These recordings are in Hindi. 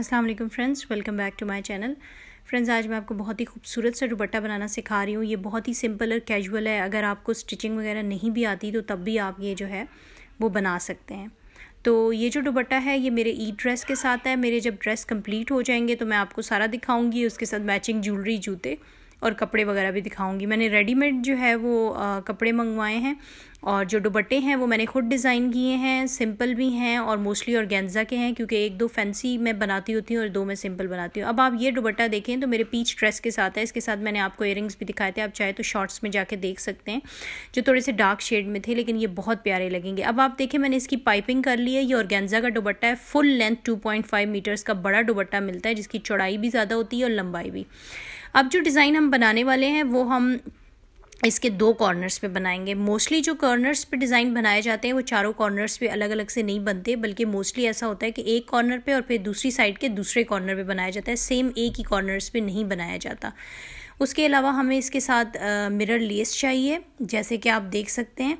अस्सलाम वालेकुम friends welcome back to my channel friends आज मैं आपको बहुत ही खूबसूरत सा दुपट्टा बनाना सिखा रही हूँ ये बहुत ही सिंपल और कैजुअल है अगर आपको स्टिचिंग वगैरह नहीं भी आती तो तब भी आप ये जो है वो बना सकते हैं तो ये जो दुपट्टा है ये मेरे ई ड्रेस के साथ है मेरे जब ड्रेस कम्प्लीट हो जाएंगे तो मैं आपको सारा दिखाऊँगी उसके साथ मैचिंग ज्वेलरी जूते और कपड़े वगैरह भी दिखाऊंगी मैंने रेडीमेड जो है वो आ, कपड़े मंगवाए हैं और जो दुबट्टे हैं वो मैंने खुद डिज़ाइन किए हैं सिंपल भी हैं और मोस्टली ऑर्गेन्जा के हैं क्योंकि एक दो फैंसी मैं बनाती होती हूँ और दो मैं सिंपल बनाती हूँ अब आप ये दुबट्टा देखें तो मेरे पीच ड्रेस के साथ है इसके साथ मैंने आपको इयरिंग्स भी दिखाए थे आप चाहे तो शॉर्ट्स में जाके देख सकते हैं जो थोड़े से डार्क शेड में थे लेकिन ये बहुत प्यारे लगेंगे अब आप देखें मैंने इसकी पाइपिंग कर ली है ये और का दुबट्टा है full length two point meters का बड़ा दुबट्टा मिलता है जिसकी चौड़ाई भी ज़्यादा होती है और लंबाई भी अब जो डिज़ाइन हम बनाने वाले हैं वो हम इसके दो कॉर्नर्स पे बनाएंगे मोस्टली जो कॉर्नर्स पे डिज़ाइन बनाए जाते हैं वो चारों कॉर्नर्स पे अलग अलग से नहीं बनते बल्कि मोस्टली ऐसा होता है कि एक कॉर्नर पे और फिर दूसरी साइड के दूसरे कॉर्नर पे बनाया जाता है सेम एक ही कॉर्नर्स पे नहीं बनाया जाता उसके अलावा हमें इसके साथ मिरर लेस चाहिए जैसे कि आप देख सकते हैं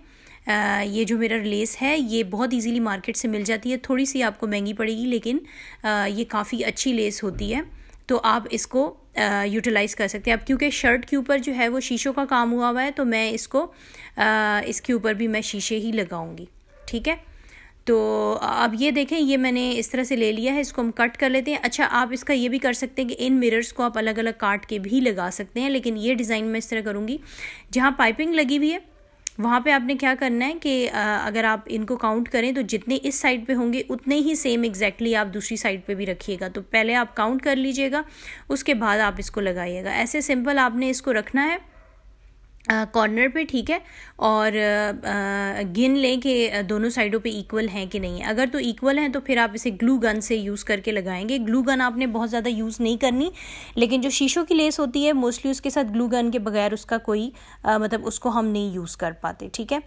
आ, ये जो मिरर लेस है ये बहुत ईजीली मार्केट से मिल जाती है थोड़ी सी आपको महंगी पड़ेगी लेकिन आ, ये काफ़ी अच्छी लेस होती है तो आप इसको यूटिलाइज़ कर सकते हैं अब क्योंकि शर्ट के ऊपर जो है वो शीशों का काम हुआ हुआ है तो मैं इसको आ, इसके ऊपर भी मैं शीशे ही लगाऊंगी ठीक है तो अब ये देखें ये मैंने इस तरह से ले लिया है इसको हम कट कर लेते हैं अच्छा आप इसका ये भी कर सकते हैं कि इन मिरर्स को आप अलग अलग काट के भी लगा सकते हैं लेकिन ये डिज़ाइन मैं इस तरह करूँगी जहाँ पाइपिंग लगी हुई है वहाँ पे आपने क्या करना है कि अगर आप इनको काउंट करें तो जितने इस साइड पे होंगे उतने ही सेम एग्जैक्टली आप दूसरी साइड पे भी रखिएगा तो पहले आप काउंट कर लीजिएगा उसके बाद आप इसको लगाइएगा ऐसे सिंपल आपने इसको रखना है कॉर्नर पे ठीक है और आ, गिन लें कि दोनों साइडों पे इक्वल हैं कि नहीं अगर तो इक्वल हैं तो फिर आप इसे ग्लू गन से यूज़ करके लगाएंगे ग्लू गन आपने बहुत ज़्यादा यूज़ नहीं करनी लेकिन जो शीशों की लेस होती है मोस्टली उसके साथ ग्लू गन के बगैर उसका कोई आ, मतलब उसको हम नहीं यूज़ कर पाते ठीक है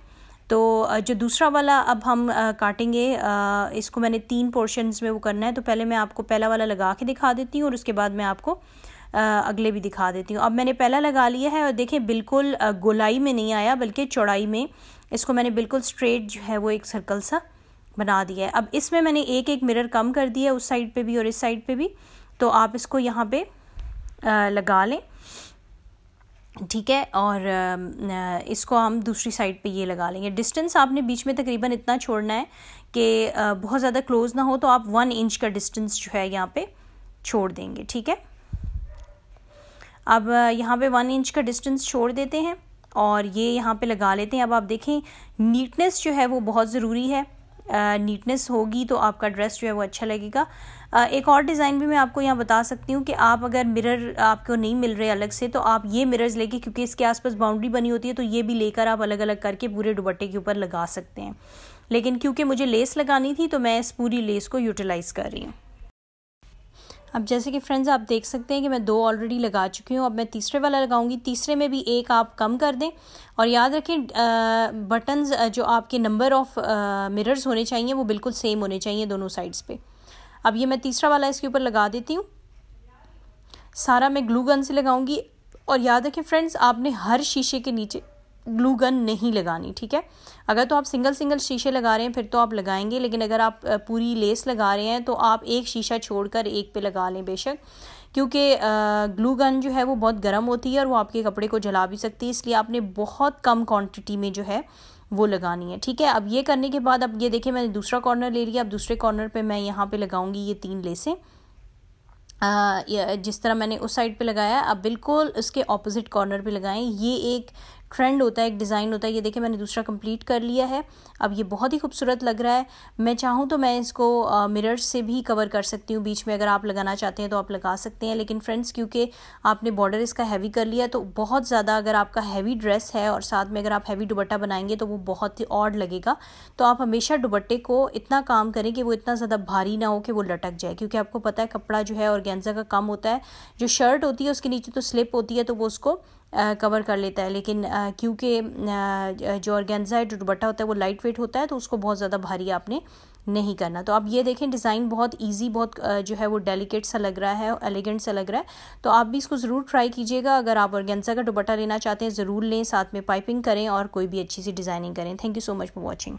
तो जो दूसरा वाला अब हम आ, काटेंगे आ, इसको मैंने तीन पोर्शंस में वो करना है तो पहले मैं आपको पहला वाला लगा के दिखा देती हूँ और उसके बाद मैं आपको अगले भी दिखा देती हूँ अब मैंने पहला लगा लिया है और देखें बिल्कुल गोलाई में नहीं आया बल्कि चौड़ाई में इसको मैंने बिल्कुल स्ट्रेट जो है वो एक सर्कल सा बना दिया है अब इसमें मैंने एक एक मिरर कम कर दिया है उस साइड पे भी और इस साइड पे भी तो आप इसको यहाँ पे लगा लें ठीक है और इसको हम दूसरी साइड पे ये लगा लेंगे डिस्टेंस आपने बीच में तकरीबन इतना छोड़ना है कि बहुत ज़्यादा क्लोज़ ना हो तो आप वन इंच का डिस्टेंस जो है यहाँ पे छोड़ देंगे ठीक है अब यहाँ पे वन इंच का डिस्टेंस छोड़ देते हैं और ये यहाँ पे लगा लेते हैं अब आप देखें नीटनेस जो है वो बहुत ज़रूरी है नीटनेस होगी तो आपका ड्रेस जो है वो अच्छा लगेगा एक और डिज़ाइन भी मैं आपको यहाँ बता सकती हूँ कि आप अगर मिरर आपको नहीं मिल रहे अलग से तो आप ये मिरर्स लेके क्योंकि इसके आसपास बाउंड्री बनी होती है तो ये भी लेकर आप अलग अलग करके पूरे दुपट्टे के ऊपर लगा सकते हैं लेकिन क्योंकि मुझे लेस लगानी थी तो मैं इस पूरी लेस को यूटिलाइज़ कर रही हूँ अब जैसे कि फ्रेंड्स आप देख सकते हैं कि मैं दो ऑलरेडी लगा चुकी हूँ अब मैं तीसरे वाला लगाऊंगी तीसरे में भी एक आप कम कर दें और याद रखें बटन्स जो आपके नंबर ऑफ़ मिरर्स होने चाहिए वो बिल्कुल सेम होने चाहिए दोनों साइड्स पे अब ये मैं तीसरा वाला इसके ऊपर लगा देती हूँ सारा मैं ग्लू गन से लगाऊंगी और याद रखें फ्रेंड्स आपने हर शीशे के नीचे ग्लू गन नहीं लगानी ठीक है अगर तो आप सिंगल सिंगल शीशे लगा रहे हैं फिर तो आप लगाएंगे लेकिन अगर आप पूरी लेस लगा रहे हैं तो आप एक शीशा छोड़कर एक पे लगा लें बेशक क्योंकि ग्लू गन जो है वो बहुत गर्म होती है और वो आपके कपड़े को जला भी सकती है इसलिए आपने बहुत कम क्वांटिटी में जो है वो लगानी है ठीक है अब ये करने के बाद अब ये देखिए मैंने दूसरा कॉर्नर ले लिया अब दूसरे कॉर्नर पर मैं यहाँ पर लगाऊंगी ये तीन लेसें जिस तरह मैंने उस साइड पे लगाया अब बिल्कुल उसके ऑपोजिट कॉर्नर पे लगाएं ये एक ट्रेंड होता है एक डिज़ाइन होता है ये देखिए मैंने दूसरा कंप्लीट कर लिया है अब ये बहुत ही खूबसूरत लग रहा है मैं चाहूँ तो मैं इसको मिरर से भी कवर कर सकती हूँ बीच में अगर आप लगाना चाहते हैं तो आप लगा सकते हैं लेकिन फ्रेंड्स क्योंकि आपने बॉर्डर इसका हैवी कर लिया तो बहुत ज़्यादा अगर आपका हैवी ड्रेस है और साथ में अगर आप हैवी दुबट्टा बनाएंगे तो वो बहुत ही ऑड लगेगा तो आप हमेशा दुबट्टे को इतना काम करें कि वो इतना ज़्यादा भारी ना हो कि वो लटक जाए क्योंकि आपको पता है कपड़ा जो है और गेंजा का कम होता है जो शर्ट होती है उसके नीचे तो स्लिप होती है तो वो उसको कवर कर लेता है लेकिन क्योंकि जो ऑर्गेन्जा है जो दुबट्टा होता है वो लाइट वेट होता है तो उसको बहुत ज़्यादा भारी आपने नहीं करना तो आप ये देखें डिज़ाइन बहुत इजी बहुत जो है वो डेलिकेट सा लग रहा है एलिगेंट सा लग रहा है तो आप भी इसको ज़रूर ट्राई कीजिएगा अगर आप ऑर्गेन्जा का दुबट्टा लेना चाहते हैं ज़रूर लें साथ में पाइपिंग करें और कोई भी अच्छी सी डिज़ाइनिंग करें thank you so much for watching